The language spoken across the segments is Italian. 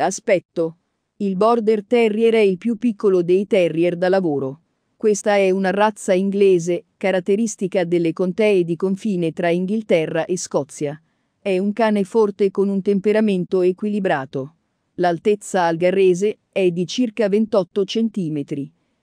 Aspetto. Il Border Terrier è il più piccolo dei terrier da lavoro. Questa è una razza inglese, caratteristica delle contee di confine tra Inghilterra e Scozia. È un cane forte con un temperamento equilibrato. L'altezza algarrese è di circa 28 cm.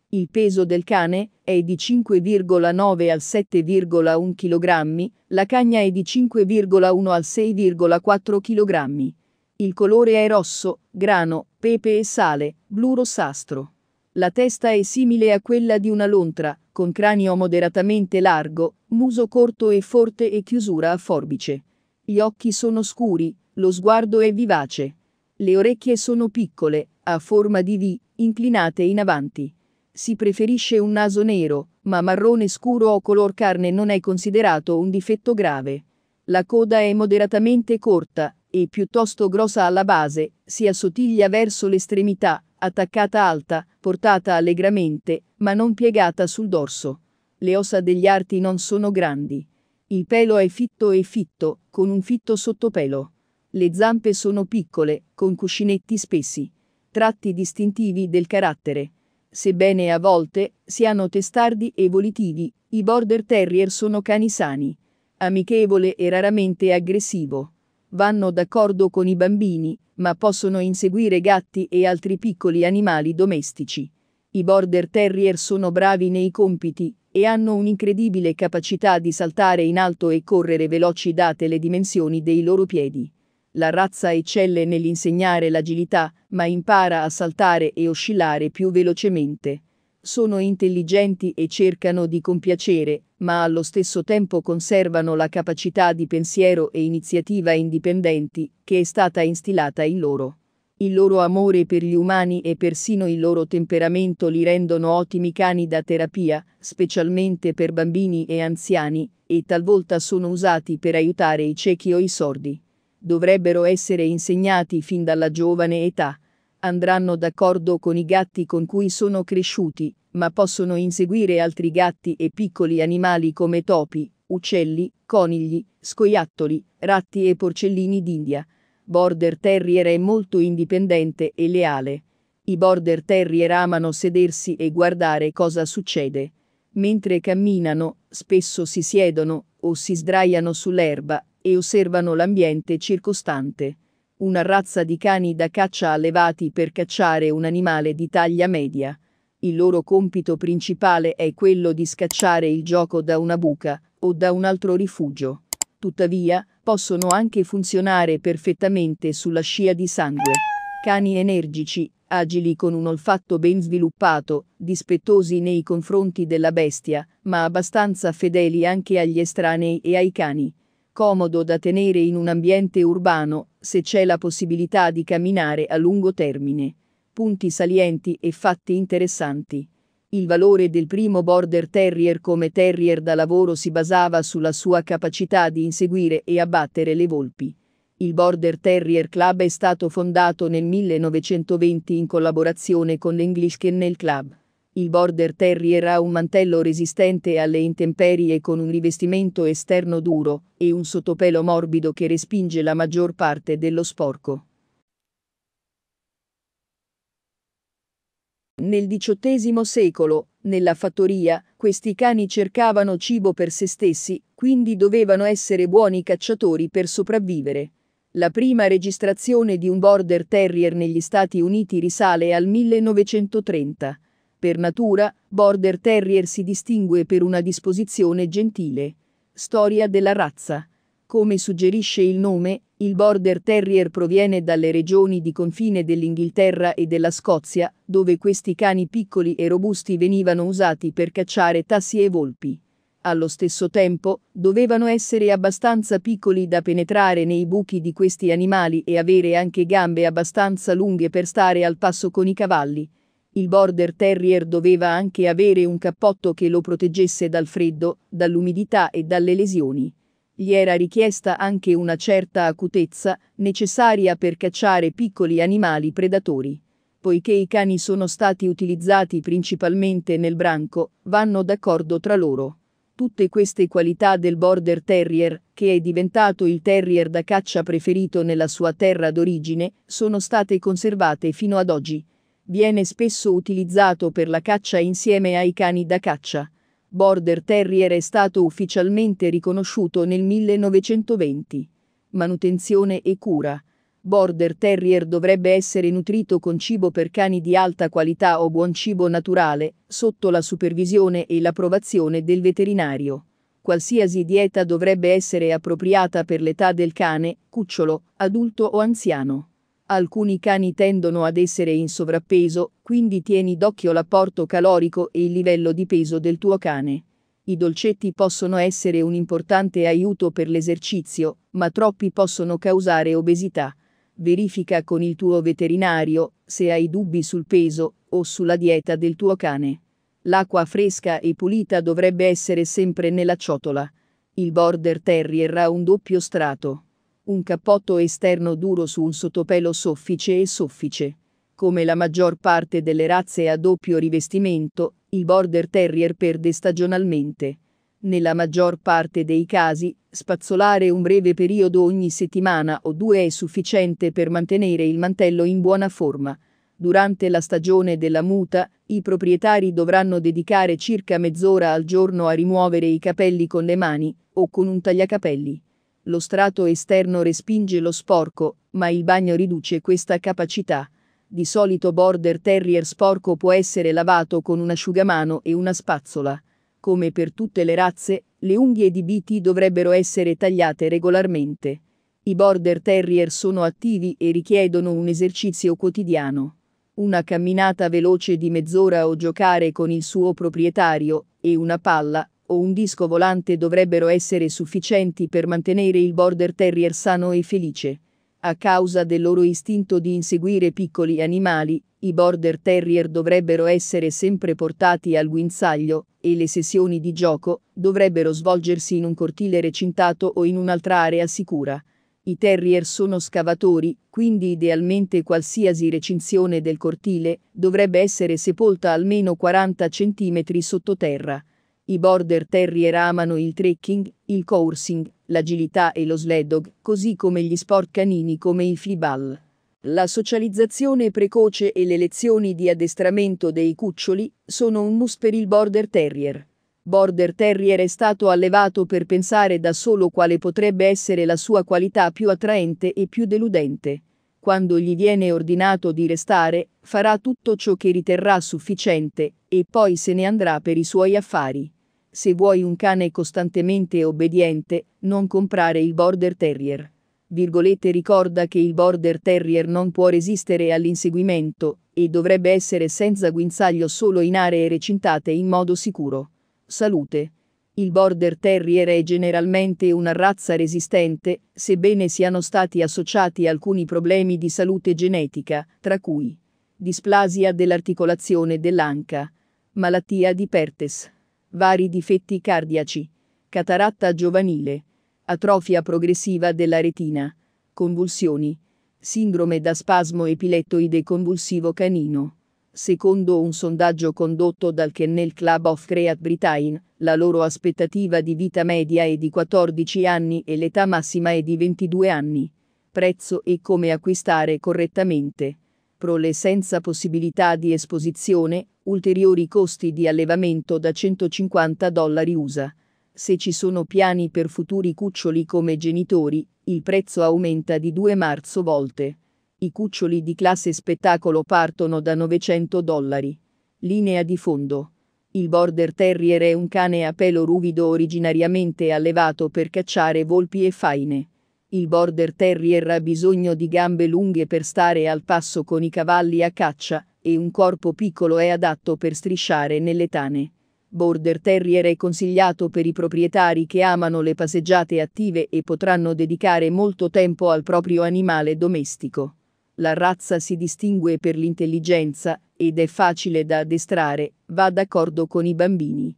Il peso del cane è di 5,9 al 7,1 kg, la cagna è di 5,1 al 6,4 kg. Il colore è rosso, grano, pepe e sale, blu rossastro. La testa è simile a quella di una lontra, con cranio moderatamente largo, muso corto e forte e chiusura a forbice. Gli occhi sono scuri, lo sguardo è vivace. Le orecchie sono piccole, a forma di V, inclinate in avanti. Si preferisce un naso nero, ma marrone scuro o color carne non è considerato un difetto grave. La coda è moderatamente corta, e piuttosto grossa alla base, si assottiglia verso l'estremità, attaccata alta, portata allegramente, ma non piegata sul dorso. Le ossa degli arti non sono grandi. Il pelo è fitto e fitto, con un fitto sottopelo. Le zampe sono piccole, con cuscinetti spessi. Tratti distintivi del carattere. Sebbene a volte siano testardi e volitivi, i border terrier sono cani sani. Amichevole e raramente aggressivo vanno d'accordo con i bambini, ma possono inseguire gatti e altri piccoli animali domestici. I border terrier sono bravi nei compiti e hanno un'incredibile capacità di saltare in alto e correre veloci date le dimensioni dei loro piedi. La razza eccelle nell'insegnare l'agilità, ma impara a saltare e oscillare più velocemente sono intelligenti e cercano di compiacere, ma allo stesso tempo conservano la capacità di pensiero e iniziativa indipendenti che è stata instillata in loro. Il loro amore per gli umani e persino il loro temperamento li rendono ottimi cani da terapia, specialmente per bambini e anziani, e talvolta sono usati per aiutare i ciechi o i sordi. Dovrebbero essere insegnati fin dalla giovane età andranno d'accordo con i gatti con cui sono cresciuti, ma possono inseguire altri gatti e piccoli animali come topi, uccelli, conigli, scoiattoli, ratti e porcellini d'India. Border Terrier è molto indipendente e leale. I Border Terrier amano sedersi e guardare cosa succede. Mentre camminano, spesso si siedono o si sdraiano sull'erba e osservano l'ambiente circostante una razza di cani da caccia allevati per cacciare un animale di taglia media. Il loro compito principale è quello di scacciare il gioco da una buca o da un altro rifugio. Tuttavia, possono anche funzionare perfettamente sulla scia di sangue. Cani energici, agili con un olfatto ben sviluppato, dispettosi nei confronti della bestia, ma abbastanza fedeli anche agli estranei e ai cani comodo da tenere in un ambiente urbano, se c'è la possibilità di camminare a lungo termine. Punti salienti e fatti interessanti. Il valore del primo border terrier come terrier da lavoro si basava sulla sua capacità di inseguire e abbattere le volpi. Il Border Terrier Club è stato fondato nel 1920 in collaborazione con l'English Kennel Club. Il border terrier ha un mantello resistente alle intemperie con un rivestimento esterno duro e un sottopelo morbido che respinge la maggior parte dello sporco. Nel XVIII secolo, nella fattoria, questi cani cercavano cibo per se stessi, quindi dovevano essere buoni cacciatori per sopravvivere. La prima registrazione di un border terrier negli Stati Uniti risale al 1930. Per natura, Border Terrier si distingue per una disposizione gentile. Storia della razza. Come suggerisce il nome, il Border Terrier proviene dalle regioni di confine dell'Inghilterra e della Scozia, dove questi cani piccoli e robusti venivano usati per cacciare tassi e volpi. Allo stesso tempo, dovevano essere abbastanza piccoli da penetrare nei buchi di questi animali e avere anche gambe abbastanza lunghe per stare al passo con i cavalli. Il border terrier doveva anche avere un cappotto che lo proteggesse dal freddo, dall'umidità e dalle lesioni. Gli era richiesta anche una certa acutezza, necessaria per cacciare piccoli animali predatori. Poiché i cani sono stati utilizzati principalmente nel branco, vanno d'accordo tra loro. Tutte queste qualità del border terrier, che è diventato il terrier da caccia preferito nella sua terra d'origine, sono state conservate fino ad oggi viene spesso utilizzato per la caccia insieme ai cani da caccia. Border Terrier è stato ufficialmente riconosciuto nel 1920. Manutenzione e cura. Border Terrier dovrebbe essere nutrito con cibo per cani di alta qualità o buon cibo naturale, sotto la supervisione e l'approvazione del veterinario. Qualsiasi dieta dovrebbe essere appropriata per l'età del cane, cucciolo, adulto o anziano. Alcuni cani tendono ad essere in sovrappeso, quindi tieni d'occhio l'apporto calorico e il livello di peso del tuo cane. I dolcetti possono essere un importante aiuto per l'esercizio, ma troppi possono causare obesità. Verifica con il tuo veterinario se hai dubbi sul peso o sulla dieta del tuo cane. L'acqua fresca e pulita dovrebbe essere sempre nella ciotola. Il border terrier ha un doppio strato un cappotto esterno duro su un sottopelo soffice e soffice. Come la maggior parte delle razze a doppio rivestimento, il border terrier perde stagionalmente. Nella maggior parte dei casi, spazzolare un breve periodo ogni settimana o due è sufficiente per mantenere il mantello in buona forma. Durante la stagione della muta, i proprietari dovranno dedicare circa mezz'ora al giorno a rimuovere i capelli con le mani o con un tagliacapelli. Lo strato esterno respinge lo sporco, ma il bagno riduce questa capacità. Di solito border terrier sporco può essere lavato con un asciugamano e una spazzola. Come per tutte le razze, le unghie di BT dovrebbero essere tagliate regolarmente. I border terrier sono attivi e richiedono un esercizio quotidiano. Una camminata veloce di mezz'ora o giocare con il suo proprietario, e una palla, o un disco volante dovrebbero essere sufficienti per mantenere il border terrier sano e felice. A causa del loro istinto di inseguire piccoli animali, i border terrier dovrebbero essere sempre portati al guinzaglio e le sessioni di gioco dovrebbero svolgersi in un cortile recintato o in un'altra area sicura. I terrier sono scavatori, quindi idealmente qualsiasi recinzione del cortile dovrebbe essere sepolta almeno 40 cm sottoterra. I border terrier amano il trekking, il coursing, l'agilità e lo sled dog, così come gli sport canini come il fliball. La socializzazione precoce e le lezioni di addestramento dei cuccioli sono un must per il border terrier. Border Terrier è stato allevato per pensare da solo quale potrebbe essere la sua qualità più attraente e più deludente. Quando gli viene ordinato di restare, farà tutto ciò che riterrà sufficiente, e poi se ne andrà per i suoi affari. Se vuoi un cane costantemente obbediente, non comprare il Border Terrier. Virgolette ricorda che il Border Terrier non può resistere all'inseguimento e dovrebbe essere senza guinzaglio solo in aree recintate in modo sicuro. Salute. Il Border Terrier è generalmente una razza resistente, sebbene siano stati associati alcuni problemi di salute genetica, tra cui displasia dell'articolazione dell'anca, malattia di Pertes vari difetti cardiaci, cataratta giovanile, atrofia progressiva della retina, convulsioni, sindrome da spasmo epilettoide convulsivo canino. Secondo un sondaggio condotto dal Kennel Club of Great Britain, la loro aspettativa di vita media è di 14 anni e l'età massima è di 22 anni. Prezzo e come acquistare correttamente prole senza possibilità di esposizione, ulteriori costi di allevamento da 150 dollari USA. Se ci sono piani per futuri cuccioli come genitori, il prezzo aumenta di 2 marzo volte. I cuccioli di classe spettacolo partono da 900 dollari. Linea di fondo. Il Border Terrier è un cane a pelo ruvido originariamente allevato per cacciare volpi e faine. Il border terrier ha bisogno di gambe lunghe per stare al passo con i cavalli a caccia, e un corpo piccolo è adatto per strisciare nelle tane. Border Terrier è consigliato per i proprietari che amano le passeggiate attive e potranno dedicare molto tempo al proprio animale domestico. La razza si distingue per l'intelligenza ed è facile da addestrare, va d'accordo con i bambini.